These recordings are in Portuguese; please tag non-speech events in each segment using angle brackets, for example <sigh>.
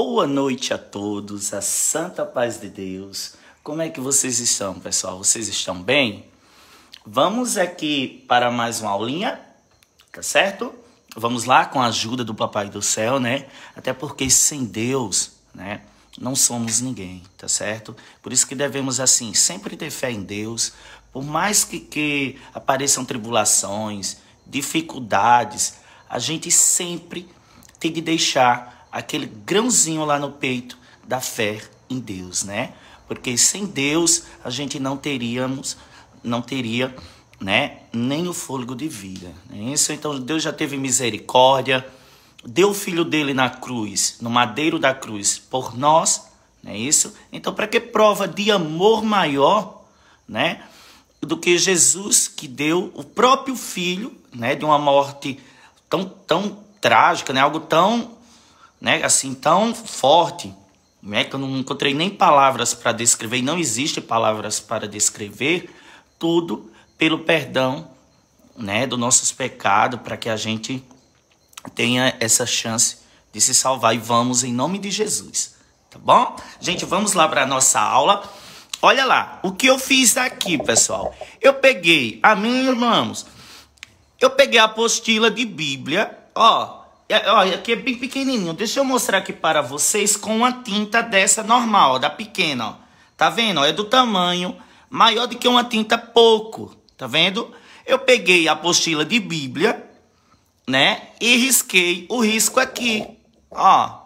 boa noite a todos, a santa paz de Deus. Como é que vocês estão, pessoal? Vocês estão bem? Vamos aqui para mais uma aulinha, tá certo? Vamos lá com a ajuda do Papai do Céu, né? Até porque sem Deus, né? Não somos ninguém, tá certo? Por isso que devemos, assim, sempre ter fé em Deus. Por mais que, que apareçam tribulações, dificuldades, a gente sempre tem que deixar aquele grãozinho lá no peito da fé em Deus, né? Porque sem Deus a gente não teríamos, não teria, né, nem o fôlego de vida. É isso então Deus já teve misericórdia, deu o filho dele na cruz, no madeiro da cruz, por nós, não é isso? Então para que prova de amor maior, né, do que Jesus que deu o próprio filho, né, de uma morte tão tão trágica, né, algo tão né, assim tão forte, né, que eu não encontrei nem palavras para descrever, e não existe palavras para descrever tudo pelo perdão, né, dos nossos pecados, para que a gente tenha essa chance de se salvar e vamos em nome de Jesus, tá bom? Gente, vamos lá para nossa aula. Olha lá, o que eu fiz aqui, pessoal. Eu peguei, a mim, irmãos, eu peguei a apostila de Bíblia, ó, Olha, é, aqui é bem pequenininho. Deixa eu mostrar aqui para vocês com uma tinta dessa normal, ó, da pequena, ó. Tá vendo? é do tamanho maior do que uma tinta pouco. Tá vendo? Eu peguei a apostila de Bíblia, né? E risquei o risco aqui, ó.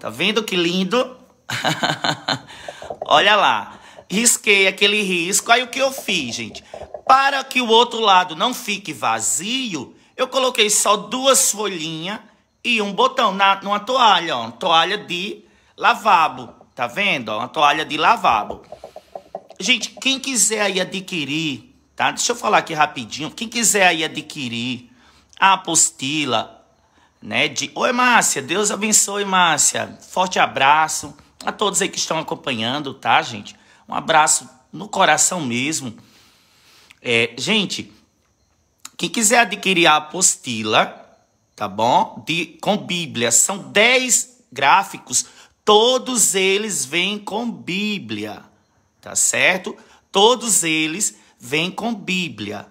Tá vendo que lindo? <laughs> Olha lá. Risquei aquele risco. Aí o que eu fiz, gente? Para que o outro lado não fique vazio, eu coloquei só duas folhinhas e um botão na, numa toalha, ó. Toalha de lavabo, tá vendo? Ó, uma toalha de lavabo. Gente, quem quiser aí adquirir, tá? Deixa eu falar aqui rapidinho. Quem quiser aí adquirir a apostila, né? De... Oi, Márcia. Deus abençoe, Márcia. Forte abraço a todos aí que estão acompanhando, tá, gente? Um abraço no coração mesmo. É, gente, quem quiser adquirir a apostila, tá bom? De, com Bíblia, são 10 gráficos, todos eles vêm com Bíblia, tá certo? Todos eles vêm com Bíblia.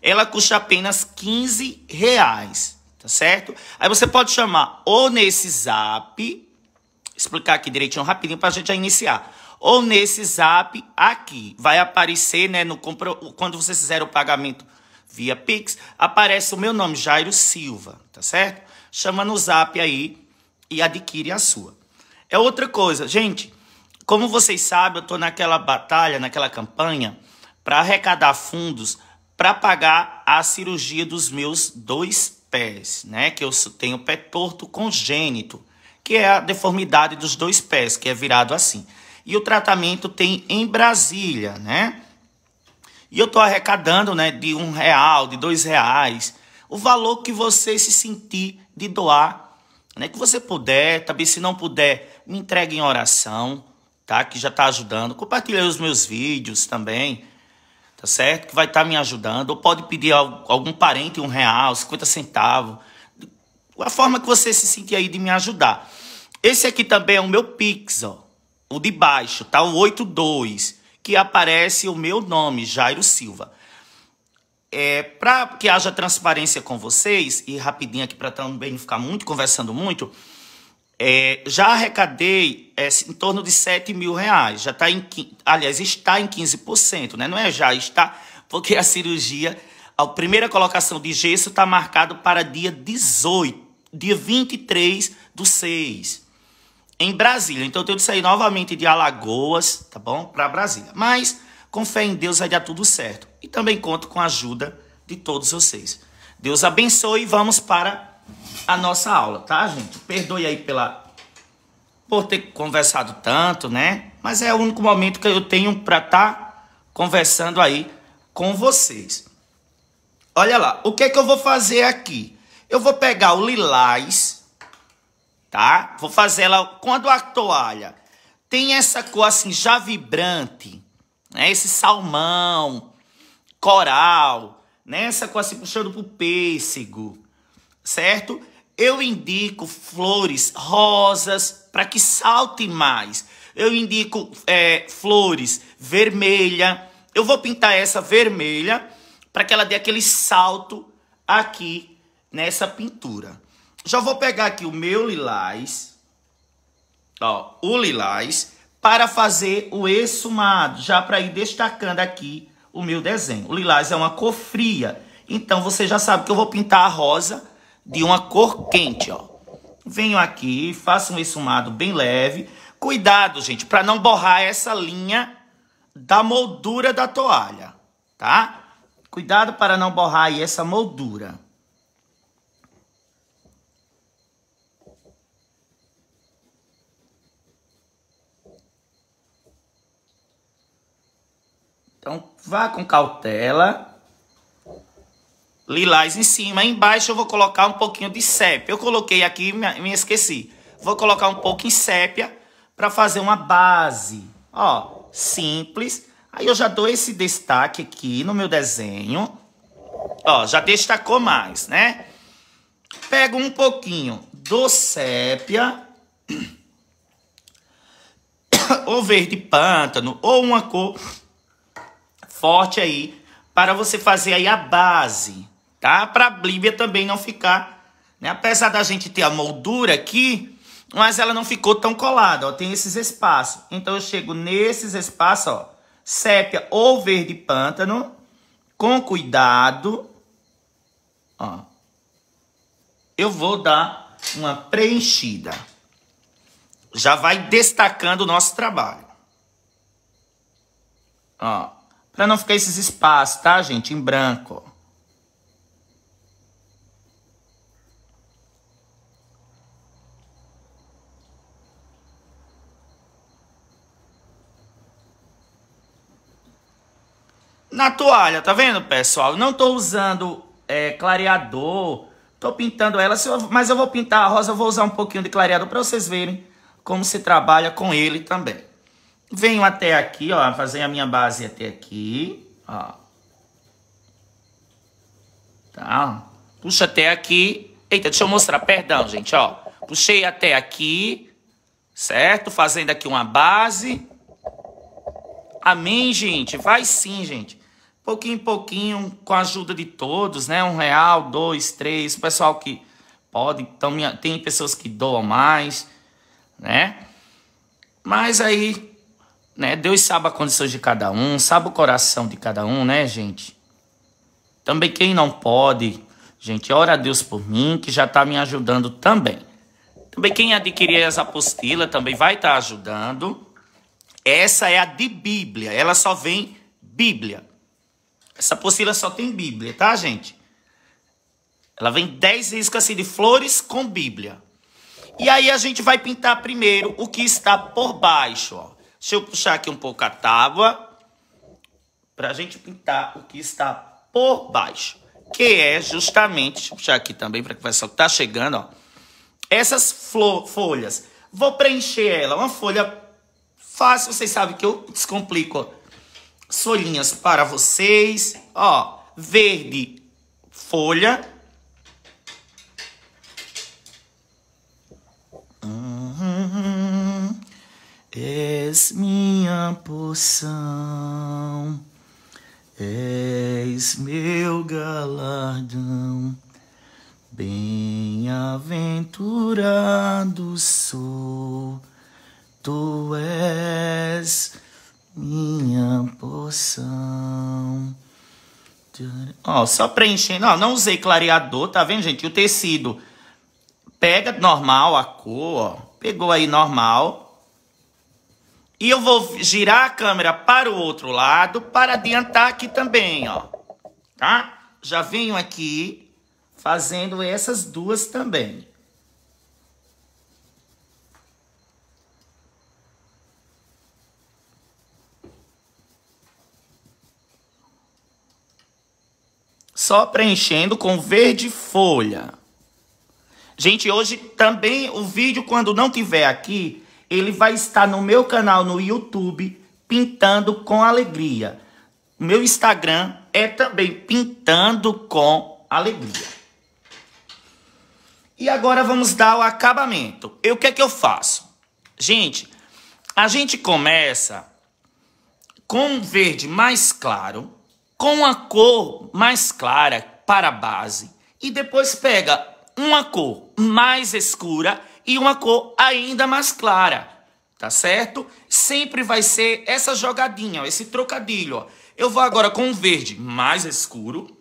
Ela custa apenas 15 reais, tá certo? Aí você pode chamar ou nesse zap, explicar aqui direitinho rapidinho para a gente já iniciar ou nesse zap aqui. Vai aparecer, né, no quando você fizer o pagamento via Pix, aparece o meu nome, Jairo Silva, tá certo? Chama no zap aí e adquire a sua. É outra coisa, gente. Como vocês sabem, eu estou naquela batalha, naquela campanha, para arrecadar fundos para pagar a cirurgia dos meus dois pés, né? Que eu tenho pé torto congênito, que é a deformidade dos dois pés, que é virado assim. E o tratamento tem em Brasília, né? E eu estou arrecadando né, de um real, de dois reais, o valor que você se sentir de doar, né, que você puder, também se não puder, me entregue em oração, tá? Que já está ajudando. Compartilhe os meus vídeos também, tá certo? Que vai estar tá me ajudando. Ou pode pedir a algum parente um real, 50 centavos. A forma que você se sentir aí de me ajudar. Esse aqui também é o meu Pix, ó. O de baixo, tá? O 82 que aparece o meu nome, Jairo Silva. É, para que haja transparência com vocês, e rapidinho aqui para também não ficar muito conversando muito, é, já arrecadei é, em torno de 7 mil reais. Já está em, aliás, está em 15%, né? Não é já, está, porque a cirurgia, a primeira colocação de gesso está marcado para dia 18, dia 23 do 6 em Brasília. Então eu tenho que sair novamente de Alagoas, tá bom? Para Brasília. Mas com fé em Deus vai dar tudo certo. E também conto com a ajuda de todos vocês. Deus abençoe e vamos para a nossa aula, tá, gente? Perdoe aí pela por ter conversado tanto, né? Mas é o único momento que eu tenho para estar tá conversando aí com vocês. Olha lá, o que é que eu vou fazer aqui? Eu vou pegar o lilás tá? Vou fazer ela quando a toalha tem essa cor assim já vibrante, né? Esse salmão, coral, né? Essa cor assim puxando pro pêssego, certo? Eu indico flores rosas para que salte mais. Eu indico é, flores vermelha. Eu vou pintar essa vermelha para que ela dê aquele salto aqui nessa pintura. Já vou pegar aqui o meu lilás, ó, o lilás, para fazer o exumado, já para ir destacando aqui o meu desenho. O lilás é uma cor fria, então você já sabe que eu vou pintar a rosa de uma cor quente, ó. Venho aqui, faço um exumado bem leve. Cuidado, gente, para não borrar essa linha da moldura da toalha, tá? Cuidado para não borrar aí essa moldura. Então vá com cautela. Lilás em cima. Embaixo eu vou colocar um pouquinho de sépia. Eu coloquei aqui e me esqueci. Vou colocar um pouco em sépia para fazer uma base. Ó, simples. Aí eu já dou esse destaque aqui no meu desenho. Ó, já destacou mais, né? Pego um pouquinho do sépia. <coughs> Ou verde pântano, ou uma cor forte aí para você fazer aí a base, tá? Para a Bíblia também não ficar, né? Apesar da gente ter a moldura aqui, mas ela não ficou tão colada, ó, tem esses espaços. Então eu chego nesses espaços, ó, sépia ou verde pântano, com cuidado, ó. Eu vou dar uma preenchida. Já vai destacando o nosso trabalho. Ó. Para não ficar esses espaços, tá, gente? Em branco. Na toalha, tá vendo, pessoal? Não tô usando é, clareador, tô pintando ela, mas eu vou pintar a rosa, eu vou usar um pouquinho de clareador para vocês verem como se trabalha com ele também. Venho até aqui, ó, fazer a minha base até aqui, ó. Tá? Puxa até aqui. Eita, deixa eu mostrar, perdão, gente, ó. Puxei até aqui, certo? Fazendo aqui uma base. Amém, gente? Vai sim, gente. Pouquinho em pouquinho, com a ajuda de todos, né? Um real, dois, três, o pessoal que pode. Então, minha, tem pessoas que doam mais, né? Mas aí né? Deus sabe as condições de cada um, sabe o coração de cada um, né, gente? Também quem não pode, gente, ora a Deus por mim, que já está me ajudando também. Também quem adquirir essa apostila também vai estar tá ajudando. Essa é a de Bíblia, ela só vem Bíblia. Essa apostila só tem Bíblia, tá, gente? Ela vem 10 riscas assim, de flores com Bíblia. E aí a gente vai pintar primeiro o que está por baixo, ó. Deixa eu puxar aqui um pouco a tábua para a gente pintar o que está por baixo, que é justamente, deixa eu puxar aqui também para que vai só que chegando, ó, essas folhas. Vou preencher ela, uma folha fácil, vocês sabem que eu descomplico, ó. folhinhas para vocês, ó, verde folha. Uhum. É és minha poção, és meu galardão. Bem-aventurado sou, tu és minha poção. Ó, só preenchendo, ó, não usei clareador, tá vendo, gente? O tecido pega normal a cor, ó, pegou aí normal. E eu vou girar a câmera para o outro lado para adiantar aqui também, ó. Tá? Já venho aqui fazendo essas duas também. Só preenchendo com verde folha. Gente, hoje também o vídeo, quando não tiver aqui, ele vai estar no meu canal no YouTube, Pintando com Alegria. meu Instagram é também Pintando com Alegria. E agora vamos dar o acabamento. E o que é que eu faço? Gente, a gente começa com um verde mais claro, com uma cor mais clara para a base e depois pega uma cor mais escura e uma cor ainda mais clara, tá certo? Sempre vai ser essa jogadinha, ó, esse trocadilho. Ó. Eu vou agora com um verde mais escuro,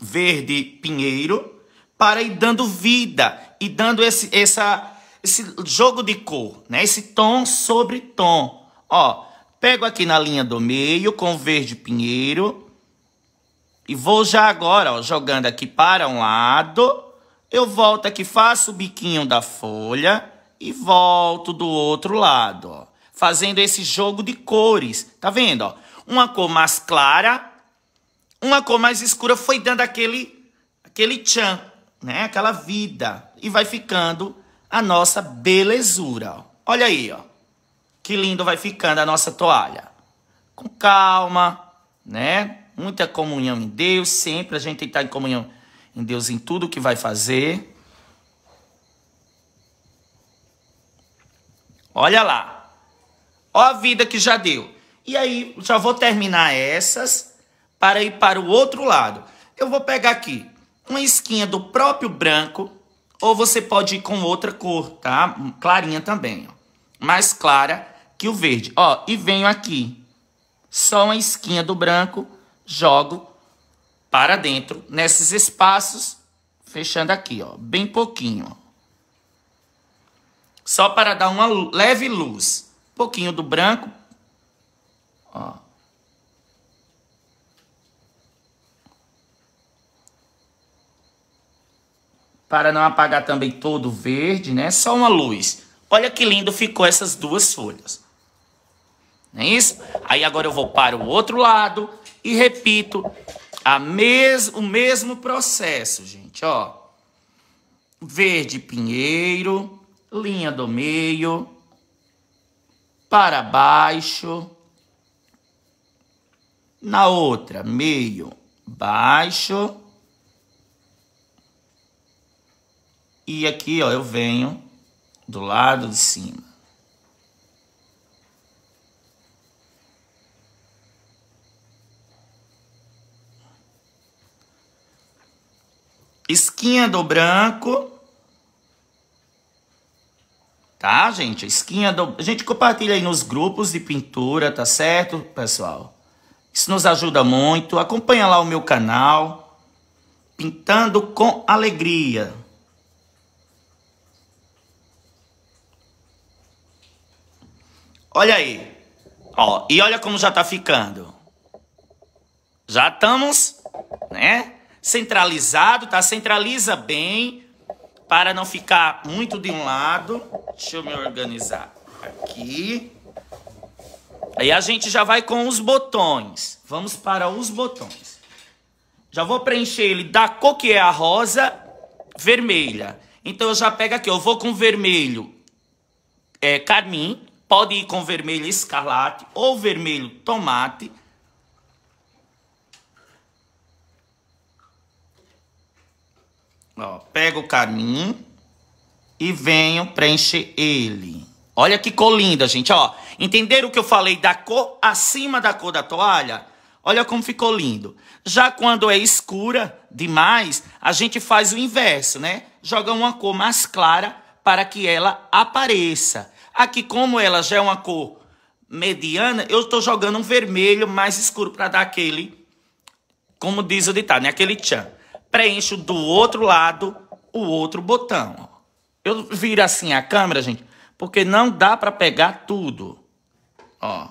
verde pinheiro, para ir dando vida e dando esse, essa, esse jogo de cor, né? Esse tom sobre tom. Ó, pego aqui na linha do meio com verde pinheiro e vou já agora, ó, jogando aqui para um lado eu volto aqui, faço o biquinho da folha e volto do outro lado, ó, fazendo esse jogo de cores, tá vendo? Ó? Uma cor mais clara, uma cor mais escura foi dando aquele, aquele tchan, né? Aquela vida e vai ficando a nossa belezura. Ó. Olha aí, ó, que lindo vai ficando a nossa toalha. Com calma, né? Muita comunhão em Deus, sempre a gente está em comunhão em Deus em tudo que vai fazer. Olha lá. Ó a vida que já deu. E aí, já vou terminar essas para ir para o outro lado. Eu vou pegar aqui uma esquinha do próprio branco, ou você pode ir com outra cor, tá? Clarinha também, ó. Mais clara que o verde. Ó, e venho aqui. Só uma esquinha do branco, jogo para dentro, nesses espaços, fechando aqui, ó, bem pouquinho. Ó. Só para dar uma leve luz. Um pouquinho do branco. Ó. Para não apagar também todo o verde, né? Só uma luz. Olha que lindo ficou essas duas folhas. Não é isso? Aí agora eu vou para o outro lado e repito a mes o mesmo processo, gente, ó. Verde pinheiro, linha do meio, para baixo. Na outra, meio, baixo. E aqui, ó, eu venho do lado de cima. Esquinha do branco. Tá, gente? Esquinha do... A gente compartilha aí nos grupos de pintura, tá certo, pessoal? Isso nos ajuda muito. Acompanha lá o meu canal. Pintando com alegria. Olha aí. Ó, e olha como já tá ficando. Já estamos, né? centralizado, tá? Centraliza bem para não ficar muito de um lado. Deixa eu me organizar aqui. Aí a gente já vai com os botões. Vamos para os botões. Já vou preencher ele da cor que é a rosa, vermelha. Então eu já pego aqui, eu vou com vermelho é, carmim, pode ir com vermelho escarlate ou vermelho tomate. Ó, pego o caminho e venho preencher ele. Olha que cor linda, gente, ó. Entenderam o que eu falei da cor acima da cor da toalha? Olha como ficou lindo. Já quando é escura demais, a gente faz o inverso, né? Joga uma cor mais clara para que ela apareça. Aqui, como ela já é uma cor mediana, eu estou jogando um vermelho mais escuro para dar aquele, como diz o ditado, né? Aquele tchan preencho do outro lado o outro botão. Eu viro assim a câmera, gente, porque não dá para pegar tudo. Ó.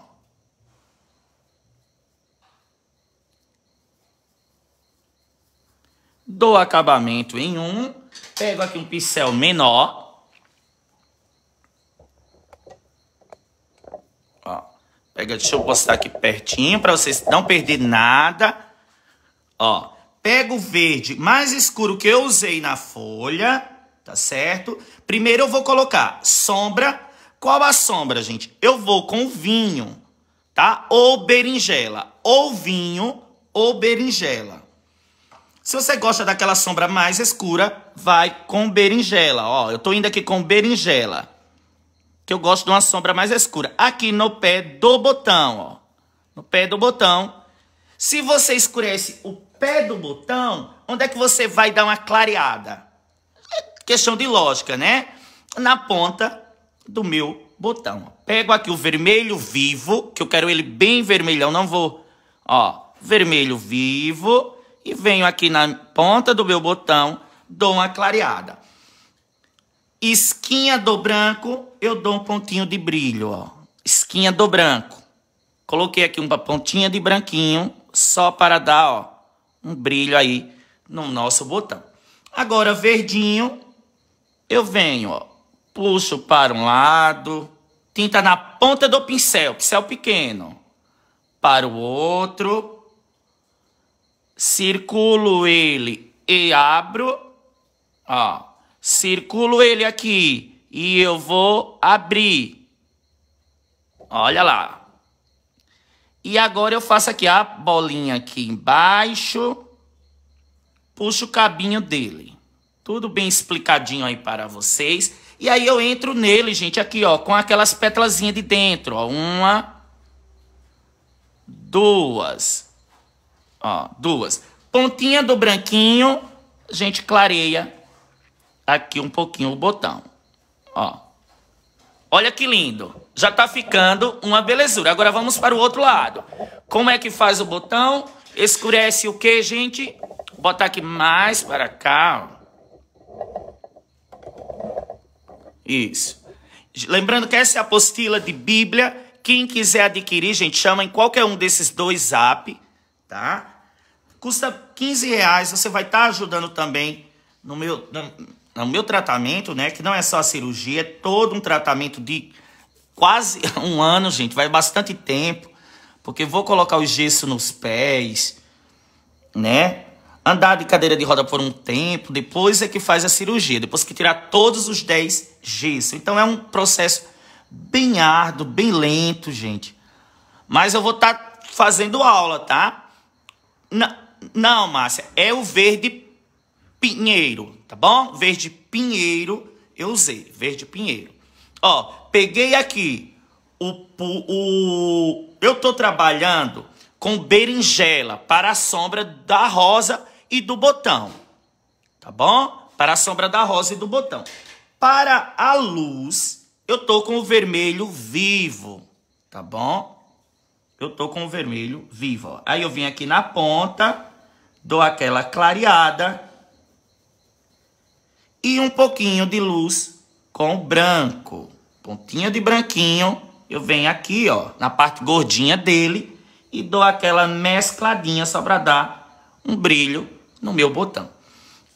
Dou acabamento em um, pego aqui um pincel menor. Ó. Pega, deixa eu postar aqui pertinho para vocês não perder nada. Ó pego o verde mais escuro que eu usei na folha, tá certo? Primeiro eu vou colocar sombra. Qual a sombra, gente? Eu vou com vinho, tá? Ou berinjela. Ou vinho ou berinjela. Se você gosta daquela sombra mais escura, vai com berinjela. Ó, eu tô indo aqui com berinjela. Que eu gosto de uma sombra mais escura. Aqui no pé do botão, ó. No pé do botão. Se você escurece o pé do botão, onde é que você vai dar uma clareada? É questão de lógica, né? Na ponta do meu botão. Pego aqui o vermelho vivo, que eu quero ele bem vermelhão, não vou... Ó, vermelho vivo, e venho aqui na ponta do meu botão, dou uma clareada. Esquinha do branco, eu dou um pontinho de brilho, ó. Esquinha do branco. Coloquei aqui uma pontinha de branquinho, só para dar, ó, um brilho aí no nosso botão. Agora, verdinho, eu venho, ó, puxo para um lado, tinta na ponta do pincel, pincel pequeno, para o outro, circulo ele e abro, ó, circulo ele aqui e eu vou abrir. Olha lá. E agora eu faço aqui a bolinha aqui embaixo. Puxo o cabinho dele. Tudo bem explicadinho aí para vocês. E aí eu entro nele, gente, aqui, ó, com aquelas pétalazinhas de dentro, ó. Uma, duas, ó, duas. Pontinha do branquinho, a gente clareia aqui um pouquinho o botão, ó. Olha que lindo. Já está ficando uma belezura. Agora vamos para o outro lado. Como é que faz o botão? Escurece o quê, gente? Vou botar aqui mais para cá. Isso. Lembrando que essa é a apostila de Bíblia. Quem quiser adquirir, gente, chama em qualquer um desses dois apps, tá? Custa 15 reais. Você vai estar tá ajudando também no meu, no meu tratamento, né, que não é só a cirurgia, é todo um tratamento de quase <laughs> um ano, gente, vai bastante tempo, porque vou colocar o gesso nos pés, né? Andar de cadeira de roda por um tempo, depois é que faz a cirurgia, depois que tirar todos os 10 gessos. Então é um processo bem árduo, bem lento, gente. Mas eu vou estar tá fazendo aula, tá? não, Márcia, é o verde Pinheiro, tá bom? Verde Pinheiro, eu usei. Verde Pinheiro. Ó, peguei aqui o, o, o eu tô trabalhando com berinjela para a sombra da rosa e do botão. Tá bom? Para a sombra da rosa e do botão. Para a luz, eu tô com o vermelho vivo, tá bom? Eu tô com o vermelho vivo. Ó. Aí eu vim aqui na ponta, dou aquela clareada e um pouquinho de luz com branco. Pontinha de branquinho, eu venho aqui, ó, na parte gordinha dele e dou aquela mescladinha só para dar um brilho no meu botão.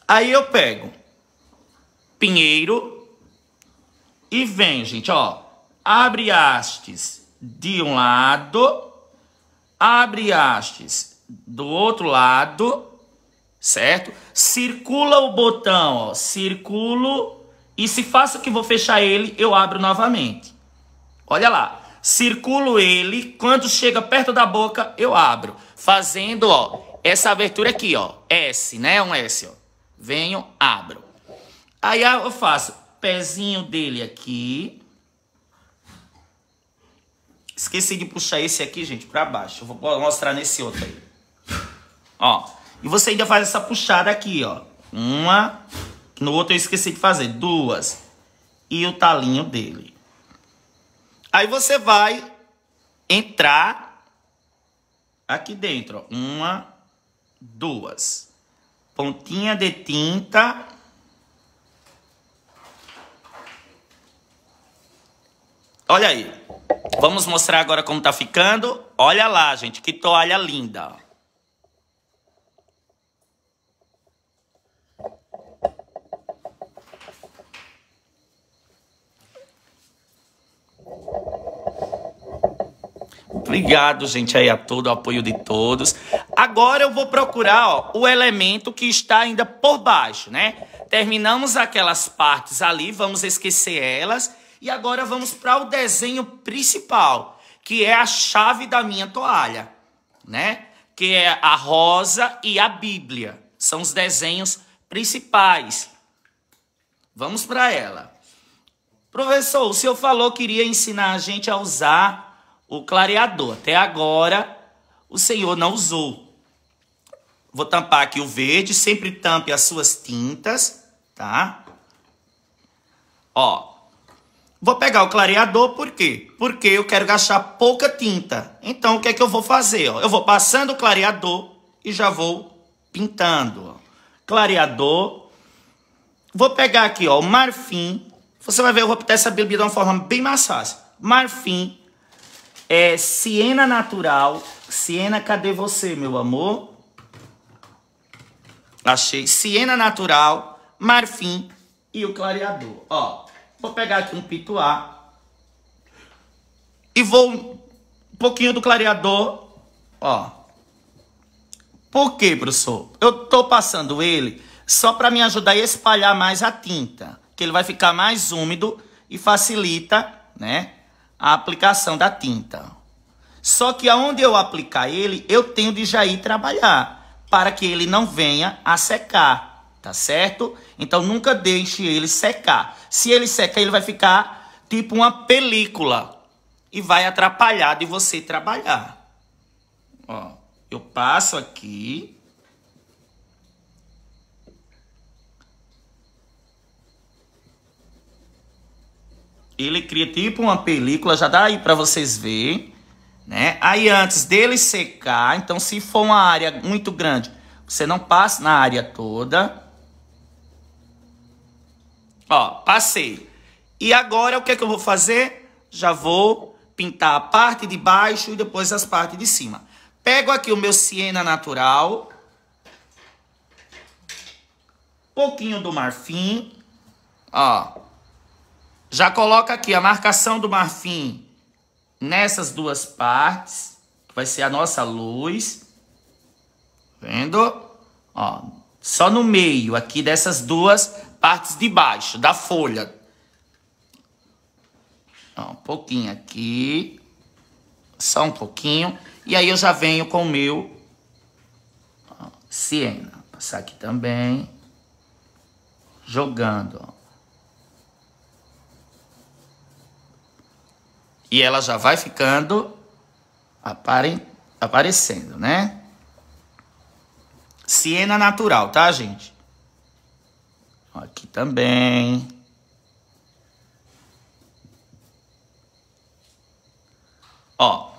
Aí eu pego pinheiro e vem, gente, ó, abre hastes de um lado, abre hastes do outro lado certo? Circula o botão, ó, circulo, e se faço que vou fechar ele, eu abro novamente. Olha lá, circulo ele, quando chega perto da boca, eu abro, fazendo, ó, essa abertura aqui, ó, S, né, um S, ó. Venho, abro. Aí ah, eu faço pezinho dele aqui. Esqueci de puxar esse aqui, gente, pra baixo. vou mostrar nesse outro aí. Ó, e você ainda faz essa puxada aqui, ó. Uma. No outro eu esqueci de fazer. Duas. E o talinho dele. Aí você vai entrar aqui dentro, ó. Uma, duas. Pontinha de tinta. Olha aí. Vamos mostrar agora como tá ficando. Olha lá, gente, que toalha linda, ó. Obrigado, gente, aí a todo o apoio de todos. Agora eu vou procurar ó, o elemento que está ainda por baixo, né? Terminamos aquelas partes ali, vamos esquecer elas. E agora vamos para o desenho principal, que é a chave da minha toalha, né? Que é a rosa e a Bíblia. São os desenhos principais. Vamos para ela. Professor, o senhor falou que iria ensinar a gente a usar o clareador. Até agora, o senhor não usou. Vou tampar aqui o verde. Sempre tampe as suas tintas, tá? Ó. Vou pegar o clareador por quê? Porque eu quero gastar pouca tinta. Então, o que é que eu vou fazer? Ó? Eu vou passando o clareador e já vou pintando. Ó. Clareador. Vou pegar aqui ó, o marfim. Você vai ver, eu vou pintar essa bebida de uma forma bem mais fácil. Marfim é Siena Natural. Siena, cadê você, meu amor? Achei. Siena Natural, marfim e o clareador. Ó, vou pegar aqui um pituá. E vou um pouquinho do clareador. Ó. Por quê, professor? Eu tô passando ele só para me ajudar a espalhar mais a tinta. Que ele vai ficar mais úmido e facilita, né? a aplicação da tinta. Só que aonde eu aplicar ele, eu tenho de já ir trabalhar, para que ele não venha a secar, tá certo? Então nunca deixe ele secar. Se ele secar, ele vai ficar tipo uma película e vai atrapalhar de você trabalhar. Ó, eu passo aqui Ele cria tipo uma película, já dá aí para vocês verem, né? Aí antes dele secar, então se for uma área muito grande, você não passa na área toda. Ó, passei. E agora o que é que eu vou fazer? Já vou pintar a parte de baixo e depois as partes de cima. Pego aqui o meu siena natural. Pouquinho do marfim. Ó. Já coloca aqui a marcação do marfim nessas duas partes, que vai ser a nossa luz. Vendo? Ó, só no meio aqui dessas duas partes de baixo da folha. Ó, um pouquinho aqui. Só um pouquinho. E aí eu já venho com o meu ó, siena. Passar aqui também. Jogando, ó. e ela já vai ficando apare... aparecendo, né? Siena natural, tá, gente? Aqui também. Ó,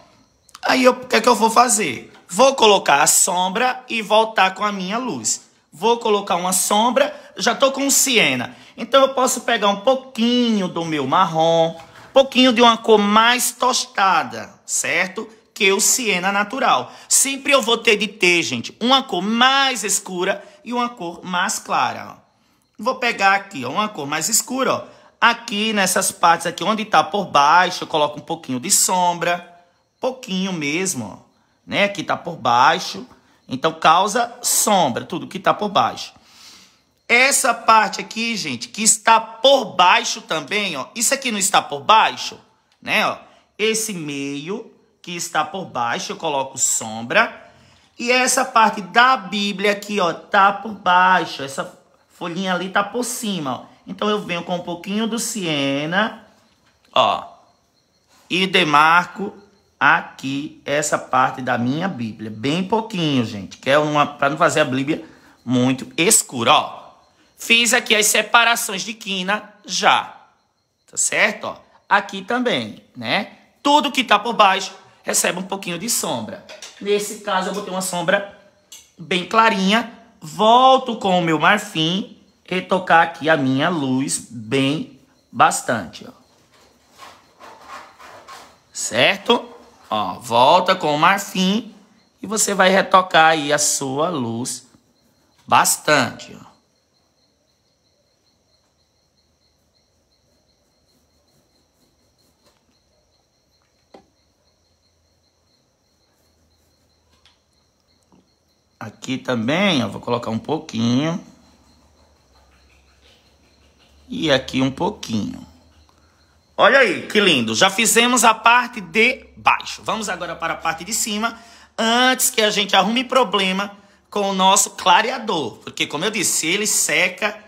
aí o que é que eu vou fazer? Vou colocar a sombra e voltar com a minha luz. Vou colocar uma sombra, já tô com siena. Então eu posso pegar um pouquinho do meu marrom, pouquinho de uma cor mais tostada, certo? Que o siena natural. Sempre eu vou ter de ter, gente, uma cor mais escura e uma cor mais clara. Ó. Vou pegar aqui, ó, uma cor mais escura, ó. Aqui nessas partes aqui, onde tá por baixo, eu coloco um pouquinho de sombra. Pouquinho mesmo, ó. Né? Aqui tá por baixo. Então causa sombra, tudo que tá por baixo. Essa parte aqui, gente, que está por baixo também, ó. Isso aqui não está por baixo, né, ó. Esse meio que está por baixo, eu coloco sombra. E essa parte da Bíblia aqui, ó, tá por baixo. Essa folhinha ali tá por cima, ó. Então eu venho com um pouquinho do siena, ó. E demarco aqui essa parte da minha Bíblia. Bem pouquinho, gente. Que é uma para não fazer a Bíblia muito escura, ó. Fiz aqui as separações de quina já. Tá certo? Ó, aqui também, né? Tudo que tá por baixo recebe um pouquinho de sombra. Nesse caso, eu botei uma sombra bem clarinha. Volto com o meu marfim retocar aqui a minha luz bem bastante, ó. Certo? Ó, volta com o marfim e você vai retocar aí a sua luz bastante, ó. Aqui também, ó, vou colocar um pouquinho. E aqui um pouquinho. Olha aí, que lindo. Já fizemos a parte de baixo. Vamos agora para a parte de cima, antes que a gente arrume problema com o nosso clareador. Porque, como eu disse, ele seca...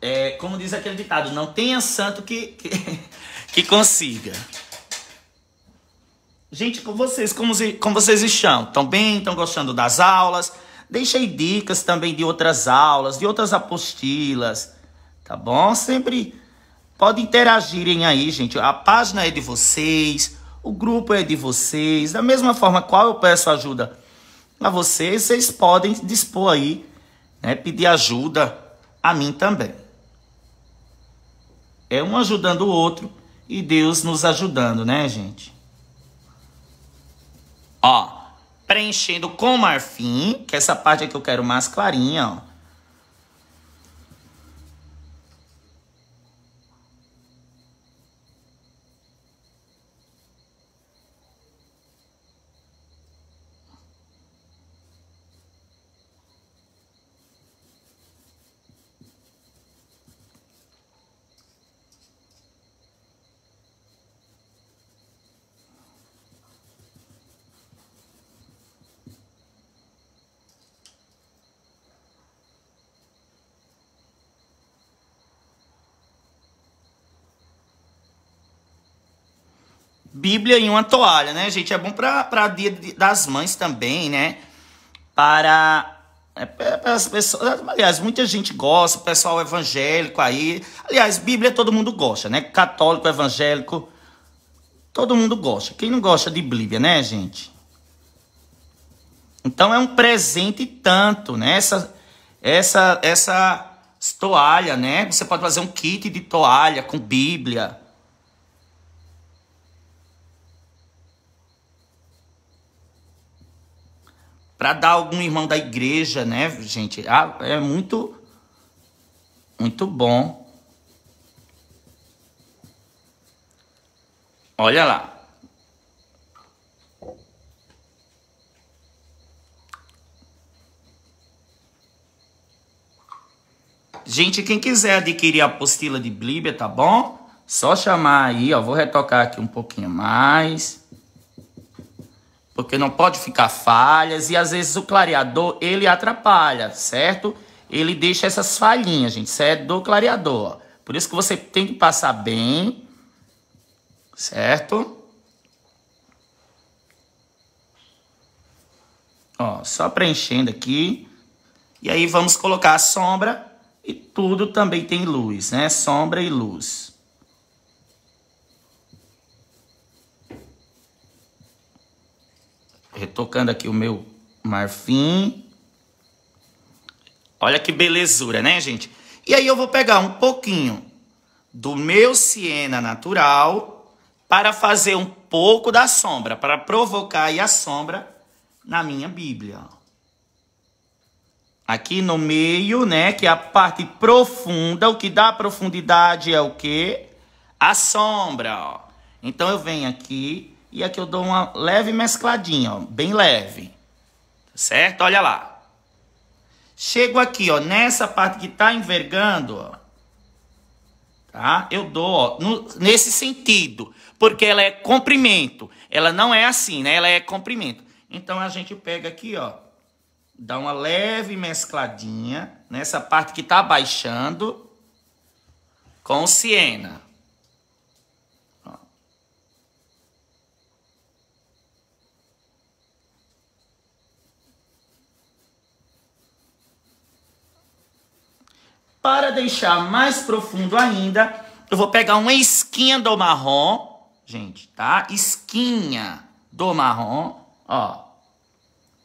É, como diz aquele ditado, não tenha santo que, que, <laughs> que consiga. Gente, com vocês, como, como vocês estão? Estão bem? Estão gostando das aulas? aí dicas também de outras aulas, de outras apostilas, tá bom? Sempre pode interagirem aí, gente. A página é de vocês, o grupo é de vocês. Da mesma forma qual eu peço ajuda a vocês, vocês podem dispor aí, né, pedir ajuda a mim também. É um ajudando o outro e Deus nos ajudando, né, gente? Ó, preenchendo com marfim, que essa parte aqui eu quero mais clarinha, ó. Bíblia em uma toalha, né, gente? É bom para dia das mães também, né? Para, é, é para as pessoas. Aliás, muita gente gosta, pessoal evangélico aí. Aliás, Bíblia todo mundo gosta, né? Católico, evangélico, todo mundo gosta. Quem não gosta de Bíblia, né, gente? Então é um presente tanto, né? Essa, essa, essa toalha, né? Você pode fazer um kit de toalha com Bíblia para dar algum irmão da igreja, né, gente? Ah, é muito, muito bom. Olha lá. Gente, quem quiser adquirir a apostila de Bíblia, tá bom? Só chamar aí, ó. Vou retocar aqui um pouquinho mais porque não pode ficar falhas e às vezes o clareador ele atrapalha, certo? Ele deixa essas falhinhas, gente. Isso é do clareador. Por isso que você tem que passar bem, certo? Ó, só preenchendo aqui. E aí vamos colocar a sombra e tudo também tem luz, né? Sombra e luz. retocando aqui o meu marfim. Olha que belezura, né, gente? E aí eu vou pegar um pouquinho do meu siena natural para fazer um pouco da sombra, para provocar aí a sombra na minha Bíblia. Aqui no meio, né, que é a parte profunda, o que dá profundidade é o quê? A sombra, ó. Então eu venho aqui e aqui eu dou uma leve mescladinha, ó, bem leve. Certo? Olha lá. Chego aqui, ó, nessa parte que tá envergando, ó. Tá? Eu dou, ó, no, nesse sentido, porque ela é comprimento. Ela não é assim, né? Ela é comprimento. Então a gente pega aqui, ó, dá uma leve mescladinha nessa parte que tá baixando com o siena. Para deixar mais profundo ainda, eu vou pegar uma esquinha do marrom, gente, tá? Esquinha do marrom, ó.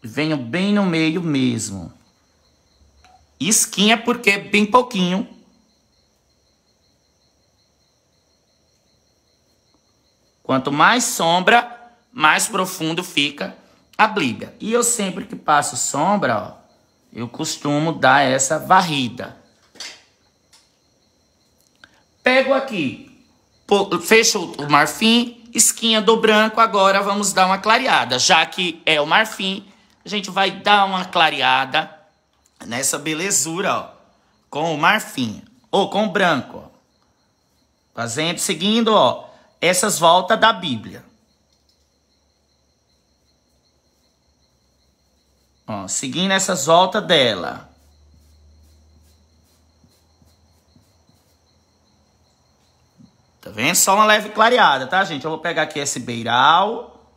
Venho bem no meio mesmo. Esquinha porque é bem pouquinho. Quanto mais sombra, mais profundo fica a blíbia. E eu sempre que passo sombra, ó, eu costumo dar essa varrida. Pego aqui, fecho o marfim, esquinha do branco, agora vamos dar uma clareada. Já que é o marfim, a gente vai dar uma clareada nessa belezura, ó, com o marfim, ou com o branco, ó. Fazendo, seguindo, ó, essas voltas da Bíblia. Ó, seguindo essas voltas dela. Tá vendo? Só uma leve clareada, tá, gente? Eu vou pegar aqui esse beiral.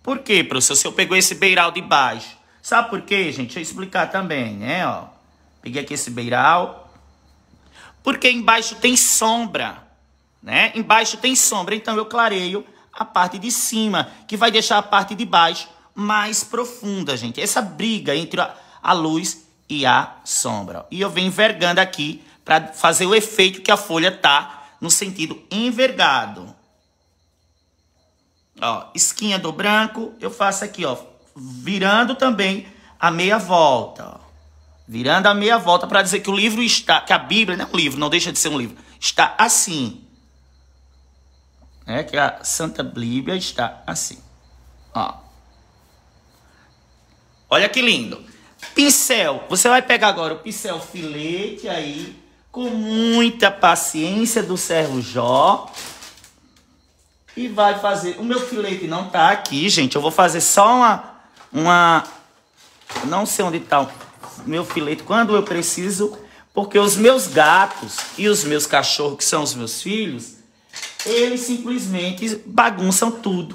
Por quê, professor? Se eu pegou esse beiral de baixo. Sabe por quê, gente? Deixa eu explicar também, né, ó. Peguei aqui esse beiral. Porque embaixo tem sombra, né? Embaixo tem sombra, então eu clareio a parte de cima, que vai deixar a parte de baixo mais profunda, gente. Essa briga entre a, a luz e a sombra. E eu venho envergando aqui para fazer o efeito que a folha tá no sentido envergado. Ó, esquinha do branco, eu faço aqui, ó, virando também a meia volta, ó. Virando a meia volta para dizer que o livro está, que a Bíblia não é um livro, não deixa de ser um livro, está assim. É que a Santa Bíblia está assim. Ó. Olha que lindo. Pincel, você vai pegar agora o pincel filete aí com muita paciência do servo Jó. E vai fazer. O meu filete não tá aqui, gente. Eu vou fazer só uma. uma... Não sei onde tá o meu filete quando eu preciso. Porque os meus gatos e os meus cachorros, que são os meus filhos, eles simplesmente bagunçam tudo.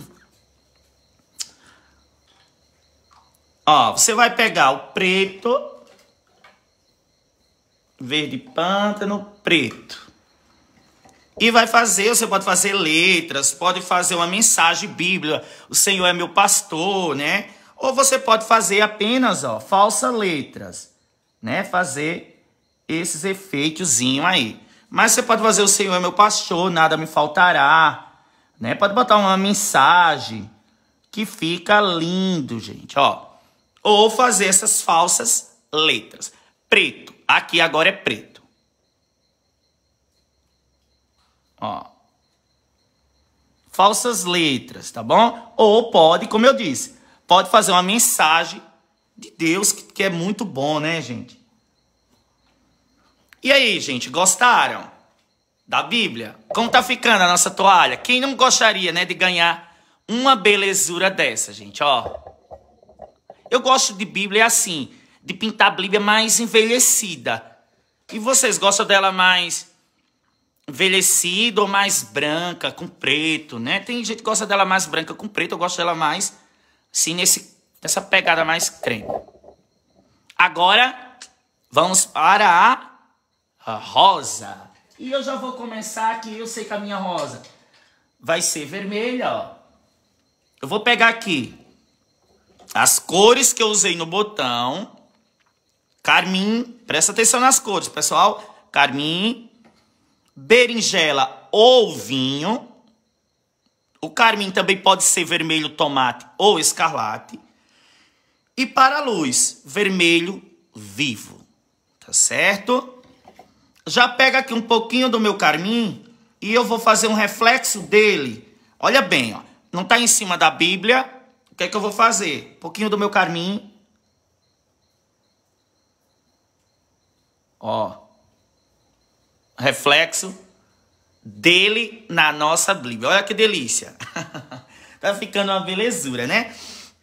Ó, você vai pegar o preto verde pântano, preto. E vai fazer, você pode fazer letras, pode fazer uma mensagem bíblica, o Senhor é meu pastor, né? Ou você pode fazer apenas, ó, falsas letras, né? Fazer esses efeitosinho aí. Mas você pode fazer o Senhor é meu pastor, nada me faltará, né? Pode botar uma mensagem que fica lindo, gente, ó. Ou fazer essas falsas letras. Preto Aqui agora é preto. Ó. Falsas letras, tá bom? Ou pode, como eu disse, pode fazer uma mensagem de Deus, que é muito bom, né, gente? E aí, gente, gostaram da Bíblia? Como tá ficando a nossa toalha? Quem não gostaria, né, de ganhar uma belezura dessa, gente, ó? Eu gosto de Bíblia assim de pintar a Bíblia mais envelhecida. E vocês gostam dela mais envelhecida ou mais branca, com preto, né? Tem gente que gosta dela mais branca com preto, eu gosto dela mais, assim, nesse, nessa pegada mais creme. Agora, vamos para a, a rosa. E eu já vou começar aqui, eu sei que a minha rosa vai ser vermelha, ó. Eu vou pegar aqui as cores que eu usei no botão carmim, presta atenção nas cores, pessoal. Carmim, berinjela ou vinho. O carmim também pode ser vermelho tomate ou escarlate. E para a luz, vermelho vivo. Tá certo? Já pega aqui um pouquinho do meu carmim e eu vou fazer um reflexo dele. Olha bem, ó. Não tá em cima da Bíblia. O que é que eu vou fazer? Um pouquinho do meu carmim ó, reflexo dele na nossa Bíblia. Olha que delícia. <laughs> tá ficando uma belezura, né?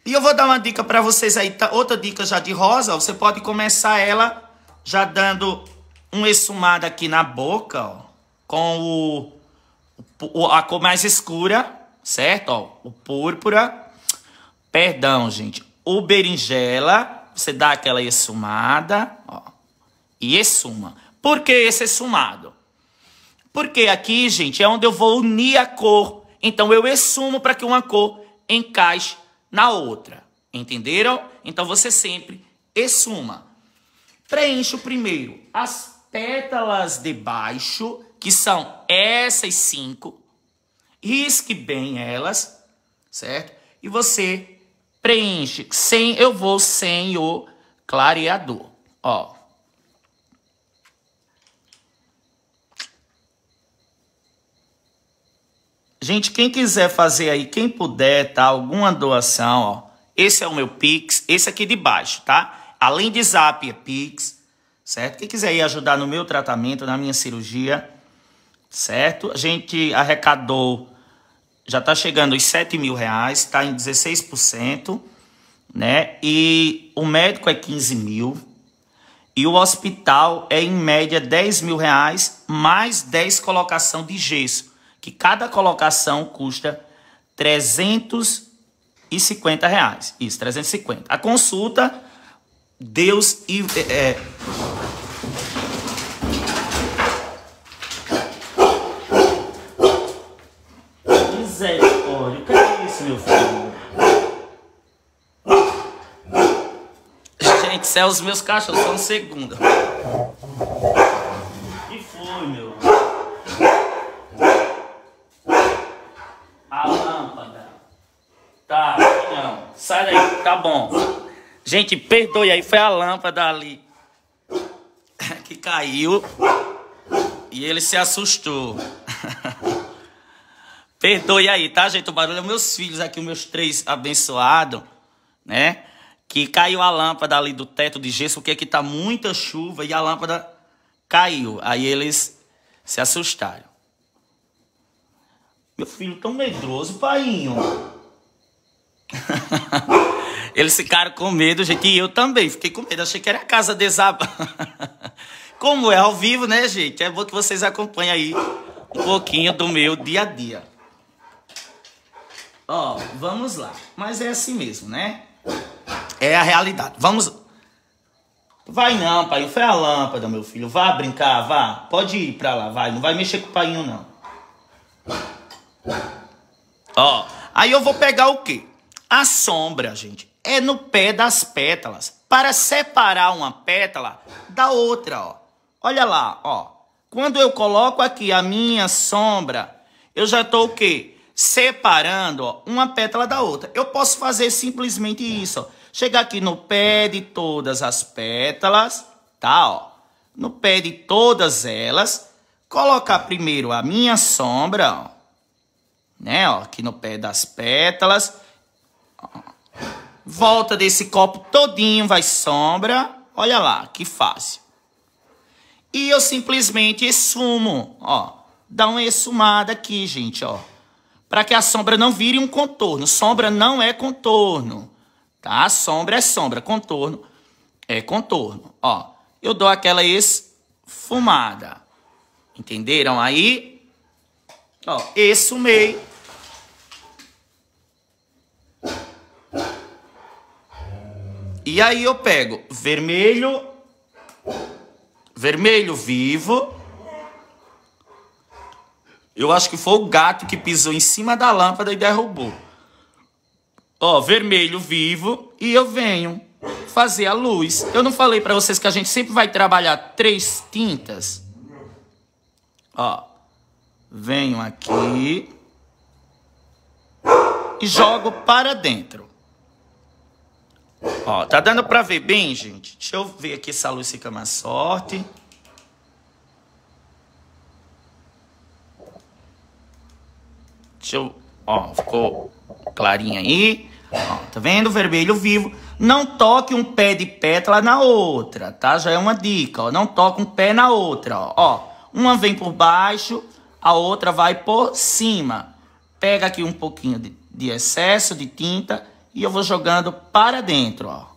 E eu vou dar uma dica para vocês aí, tá, outra dica já de rosa, você pode começar ela já dando um esfumado aqui na boca, ó, com o, o a cor mais escura, certo? Ó, o púrpura. Perdão, gente. O berinjela, você dá aquela esfumada, ó e é suma Por que esse é sumado? Porque aqui, gente, é onde eu vou unir a cor. Então, eu exumo para que uma cor encaixe na outra. Entenderam? Então, você sempre exuma. Preencho primeiro as pétalas de baixo, que são essas cinco. Risque bem elas, certo? E você preenche sem, eu vou sem o clareador. Ó, Gente, quem quiser fazer aí, quem puder, tá? Alguma doação, ó. Esse é o meu Pix, esse aqui de baixo, tá? Além de Zap, é Pix, certo? Quem quiser ir ajudar no meu tratamento, na minha cirurgia, certo? A gente arrecadou, já tá chegando os 7 mil reais, tá em 16%, né? E o médico é 15 mil, e o hospital é, em média, 10 mil reais, mais 10 colocação de gesso que cada colocação custa 350 reais. Isso, 350. A consulta, Deus e... É, é Misericórdia, o é que é isso, meu filho? Gente, céu, os meus cachorros são segunda. Gente, perdoe aí, foi a lâmpada ali <coughs> que caiu e ele se assustou. <laughs> perdoe aí, tá, gente? O barulho é meus filhos aqui, os meus três abençoados, né? Que caiu a lâmpada ali do teto de gesso, porque aqui tá muita chuva e a lâmpada caiu. Aí eles se assustaram. Meu filho tão medroso, painho. <laughs> Eles ficaram com medo, gente, e eu também fiquei com medo. Achei que era a casa desaba. <laughs> Como é ao vivo, né, gente? É bom que vocês acompanhem aí um pouquinho do meu dia a dia. Ó, vamos lá. Mas é assim mesmo, né? É a realidade. Vamos. Vai não, pai. Foi é a lâmpada, meu filho. Vá brincar, vá. Pode ir pra lá, vai. Não vai mexer com o pai, não. Ó, aí eu vou pegar o quê? A sombra, gente é no pé das pétalas, para separar uma pétala da outra, ó. Olha lá, ó. Quando eu coloco aqui a minha sombra, eu já estou o quê? Separando ó, uma pétala da outra. Eu posso fazer simplesmente isso, ó. Chegar aqui no pé de todas as pétalas, tá, ó. No pé de todas elas, colocar primeiro a minha sombra, ó. Né, ó, aqui no pé das pétalas Volta desse copo todinho vai sombra. Olha lá, que fácil. E eu simplesmente exumo, ó. Dá uma exumada aqui, gente, ó. Para que a sombra não vire um contorno. Sombra não é contorno, tá? Sombra é sombra, contorno é contorno, ó. Eu dou aquela esfumada. Entenderam aí? Ó, exumei, E aí eu pego vermelho, vermelho vivo. Eu acho que foi o gato que pisou em cima da lâmpada e derrubou. Ó, vermelho vivo e eu venho fazer a luz. Eu não falei para vocês que a gente sempre vai trabalhar três tintas? Ó, venho aqui e jogo para dentro. Ó, tá dando para ver bem, gente? Deixa eu ver aqui se a luz fica mais sorte. Deixa eu... Ó, ficou clarinha aí. Ó, tá vendo? Vermelho vivo. Não toque um pé de pétala na outra, tá? Já é uma dica, ó. Não toque um pé na outra, ó. ó. Uma vem por baixo, a outra vai por cima. Pega aqui um pouquinho de, de excesso de tinta e eu vou jogando para dentro, ó.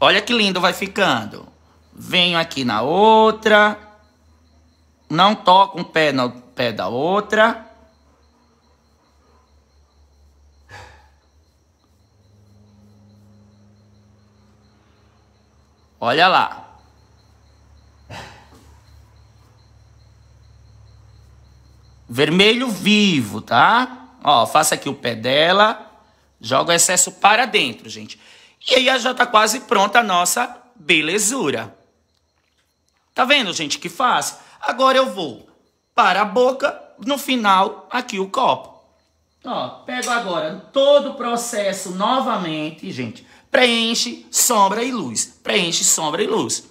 Olha que lindo vai ficando. Venho aqui na outra. Não toco um pé no pé da outra. Olha lá. Vermelho vivo, tá? Ó, faça aqui o pé dela. Joga o excesso para dentro, gente. E aí já tá quase pronta a nossa belezura. Tá vendo, gente, que fácil? Agora eu vou para a boca, no final, aqui o copo. Ó, pego agora todo o processo novamente, gente. Preenche, sombra e luz. Preenche, sombra e luz.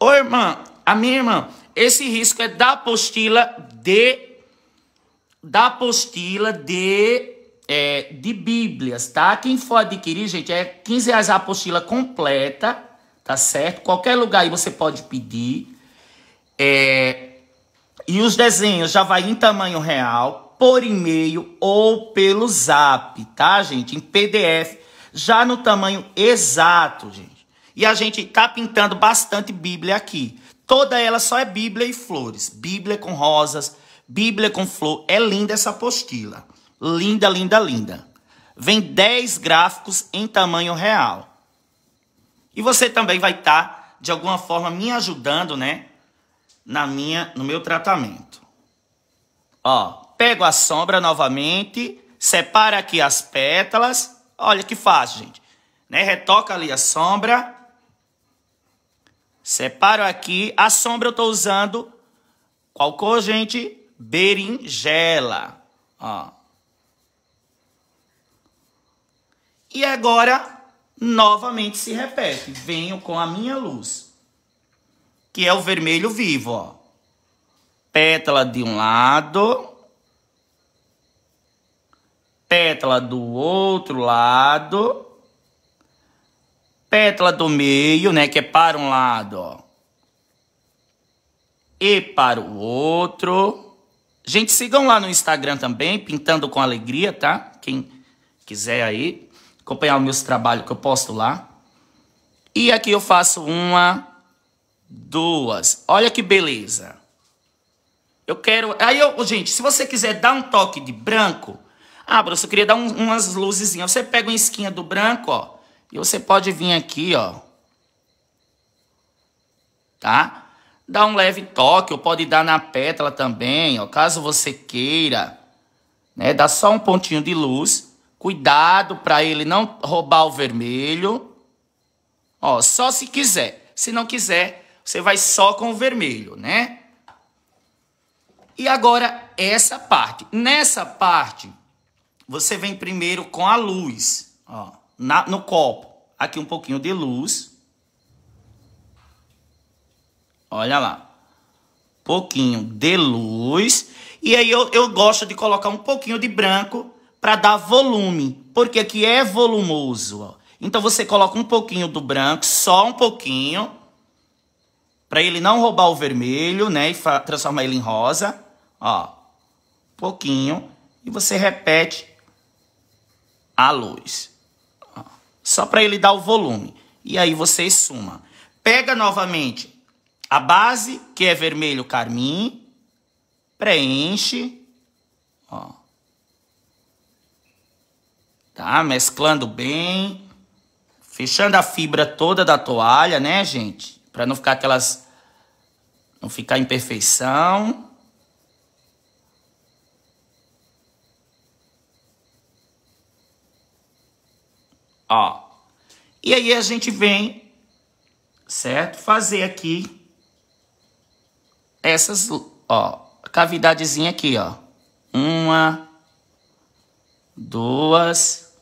Ô, irmã, a minha irmã, esse risco é da apostila de da apostila de é, de Bíblias, tá? Quem for adquirir, gente, é 15 reais a apostila completa, tá certo? Qualquer lugar aí você pode pedir. É, e os desenhos já vai em tamanho real, por e-mail ou pelo zap, tá, gente? Em PDF, já no tamanho exato, gente. E a gente tá pintando bastante Bíblia aqui. Toda ela só é Bíblia e flores. Bíblia com rosas, Bíblia com flor. É linda essa apostila. Linda, linda, linda. Vem 10 gráficos em tamanho real. E você também vai estar, tá, de alguma forma, me ajudando, né? Na minha, no meu tratamento. Ó, pego a sombra novamente, separa aqui as pétalas. Olha que fácil, gente. Né? Retoca ali a sombra Separo aqui. A sombra eu estou usando qual cor, gente? Berinjela. Ó. E agora, novamente se repete. Venho com a minha luz, que é o vermelho vivo, ó. Pétala de um lado, pétala do outro lado pétala do meio, né, que é para um lado, ó, e para o outro. Gente, sigam lá no Instagram também, Pintando com Alegria, tá? Quem quiser aí acompanhar os meus trabalhos que eu posto lá. E aqui eu faço uma, duas. Olha que beleza. Eu quero... Aí, eu, gente, se você quiser dar um toque de branco... Ah, Bruno, eu queria dar um, umas luzezinhas. Você pega uma esquinha do branco, ó e você pode vir aqui, ó. Tá? Dá um leve toque, ou pode dar na pétala também, ó. Caso você queira, né? Dá só um pontinho de luz. Cuidado para ele não roubar o vermelho. Ó, só se quiser. Se não quiser, você vai só com o vermelho, né? E agora essa parte. Nessa parte, você vem primeiro com a luz, ó na, no copo, aqui um pouquinho de luz. Olha lá. Pouquinho de luz. E aí eu, eu gosto de colocar um pouquinho de branco para dar volume. Porque aqui é volumoso. Ó. Então você coloca um pouquinho do branco, só um pouquinho. Para ele não roubar o vermelho, né? E transformar ele em rosa. Ó. Pouquinho. E você repete a luz só para ele dar o volume. E aí você suma. Pega novamente a base, que é vermelho carmim, preenche, ó. Tá? Mesclando bem, fechando a fibra toda da toalha, né, gente? Para não ficar aquelas não ficar imperfeição. Ó, e aí a gente vem, certo? Fazer aqui essas, ó, cavidadezinha aqui, ó. Uma, duas,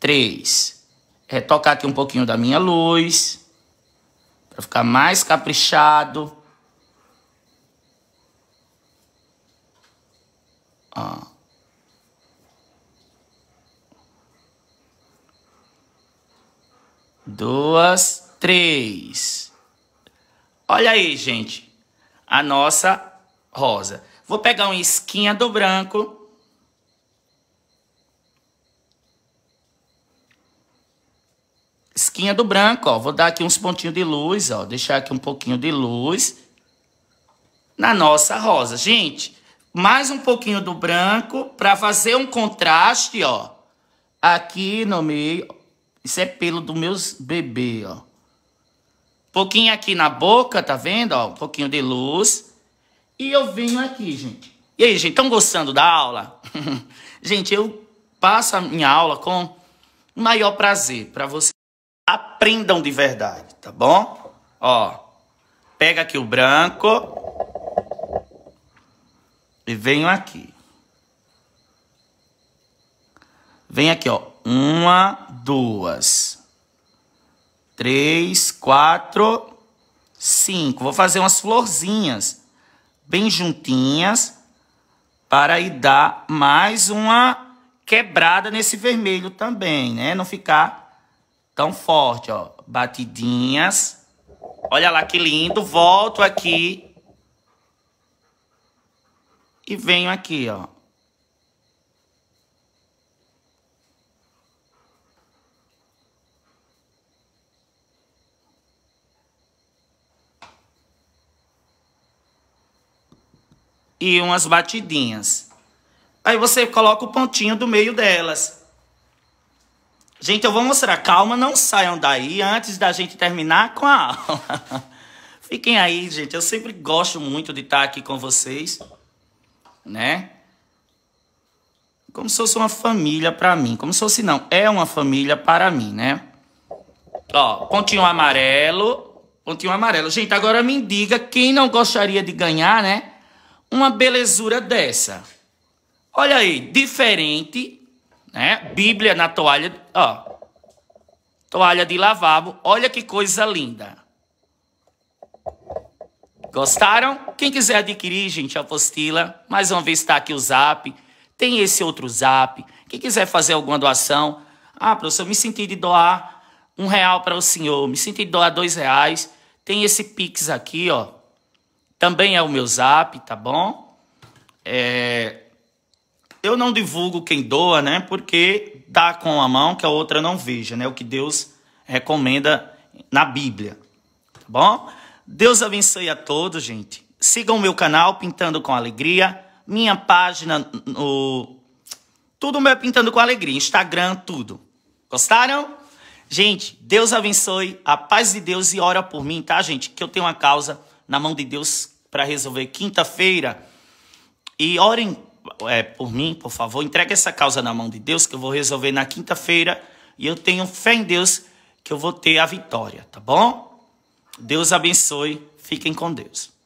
três. Retocar é aqui um pouquinho da minha luz, para ficar mais caprichado. Ó. duas, três. Olha aí, gente, a nossa rosa. Vou pegar uma esquinha do branco. Esquinha do branco, ó. Vou dar aqui uns pontinhos de luz, ó. Deixar aqui um pouquinho de luz na nossa rosa. Gente, mais um pouquinho do branco para fazer um contraste, ó. Aqui no meio, isso é pelo dos meus bebês, ó. Pouquinho aqui na boca, tá vendo? Ó, um pouquinho de luz. E eu venho aqui, gente. E aí, gente, estão gostando da aula? <laughs> gente, eu passo a minha aula com o maior prazer para vocês. Aprendam de verdade, tá bom? Ó, pega aqui o branco. E venho aqui. Vem aqui, ó. Uma, duas, três, quatro, cinco. Vou fazer umas florzinhas bem juntinhas para ir dar mais uma quebrada nesse vermelho também, né? Não ficar tão forte, ó. Batidinhas. Olha lá que lindo. Volto aqui. E venho aqui, ó. e umas batidinhas. Aí você coloca o pontinho do meio delas. Gente, eu vou mostrar. Calma, não saiam daí antes da gente terminar com a aula. <laughs> Fiquem aí, gente. Eu sempre gosto muito de estar aqui com vocês, né? Como se fosse uma família para mim. Como se fosse, não. É uma família para mim, né? Ó, pontinho amarelo. Pontinho amarelo. Gente, agora me diga quem não gostaria de ganhar, né? uma belezura dessa. Olha aí, diferente, né? Bíblia na toalha, ó. Toalha de lavabo, olha que coisa linda. Gostaram? Quem quiser adquirir, gente, a apostila, mais uma vez está aqui o zap, tem esse outro zap. Quem quiser fazer alguma doação, ah, professor, me senti de doar um real para o senhor, me senti de doar dois reais, tem esse Pix aqui, ó, também é o meu zap, tá bom? É... Eu não divulgo quem doa, né? Porque dá com a mão que a outra não veja, né? O que Deus recomenda na Bíblia, tá bom? Deus abençoe a todos, gente. Sigam o meu canal Pintando com Alegria, minha página no tudo meu é Pintando com Alegria, Instagram, tudo. Gostaram? Gente, Deus abençoe, a paz de Deus e ora por mim, tá, gente? Que eu tenho uma causa na mão de Deus para resolver quinta-feira. E orem é, por mim, por favor. Entregue essa causa na mão de Deus que eu vou resolver na quinta-feira. E eu tenho fé em Deus que eu vou ter a vitória, tá bom? Deus abençoe. Fiquem com Deus.